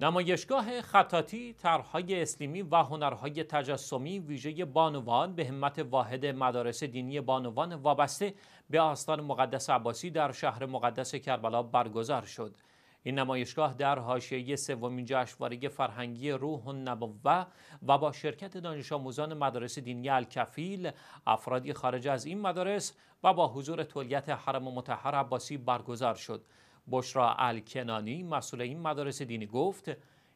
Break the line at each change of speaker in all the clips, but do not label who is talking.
نمایشگاه خطاتی طرحهای اسلیمی و هنرهای تجسمی ویژه بانوان به همت واحد مدارس دینی بانوان وابسته به آستان مقدس عباسی در شهر مقدس کربلا برگزار شد این نمایشگاه در حاشیه سومین جشنواره فرهنگی روح و نبوه و با شرکت دانش آموزان مدارس دینی الکفیل افرادی خارج از این مدارس و با حضور تولیت حرم متحر عباسی برگزار شد بشرا الکنانی مسئول این مدارس دینی گفت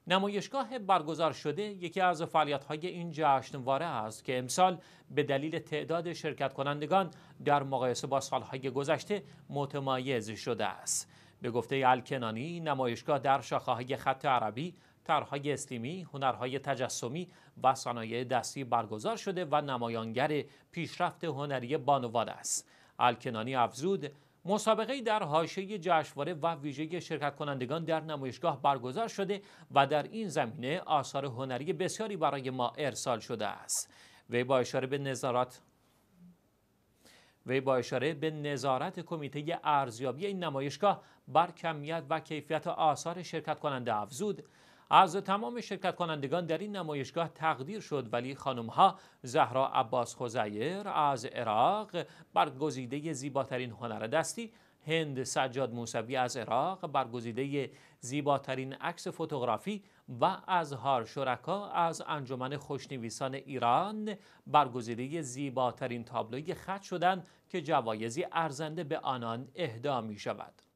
نمایشگاه برگزار شده یکی از های این جشنواره است که امسال به دلیل تعداد شرکت کنندگان در مقایسه با سالهای گذشته متمایز شده است. به گفته الکنانی نمایشگاه در های خط عربی طرحهای استیمی، هنرهای تجسمی و صنایع دستی برگزار شده و نمایانگر پیشرفت هنری بانوان است. الکنانی افزود مسابقه در حاشیه جشنواره و ویژه شرکت کنندگان در نمایشگاه برگزار شده و در این زمینه آثار هنری بسیاری برای ما ارسال شده است وی با اشاره به نظارت وی با اشاره به نظارت کمیته ارزیابی این نمایشگاه بر کمیت و کیفیت آثار شرکت کننده افزود از تمام شرکت کنندگان در این نمایشگاه تقدیر شد ولی خانم ها زهرا عباس خزایر از عراق برگزیده زیباترین هنر دستی هند سجاد موسوی از عراق برگزیده زیباترین عکس فوتوگرافی و از هار شرکا از انجمن خوشنویسان ایران برگزیده زیباترین تابلوی خط شدند که جوایزی ارزنده به
آنان اهدا می شود.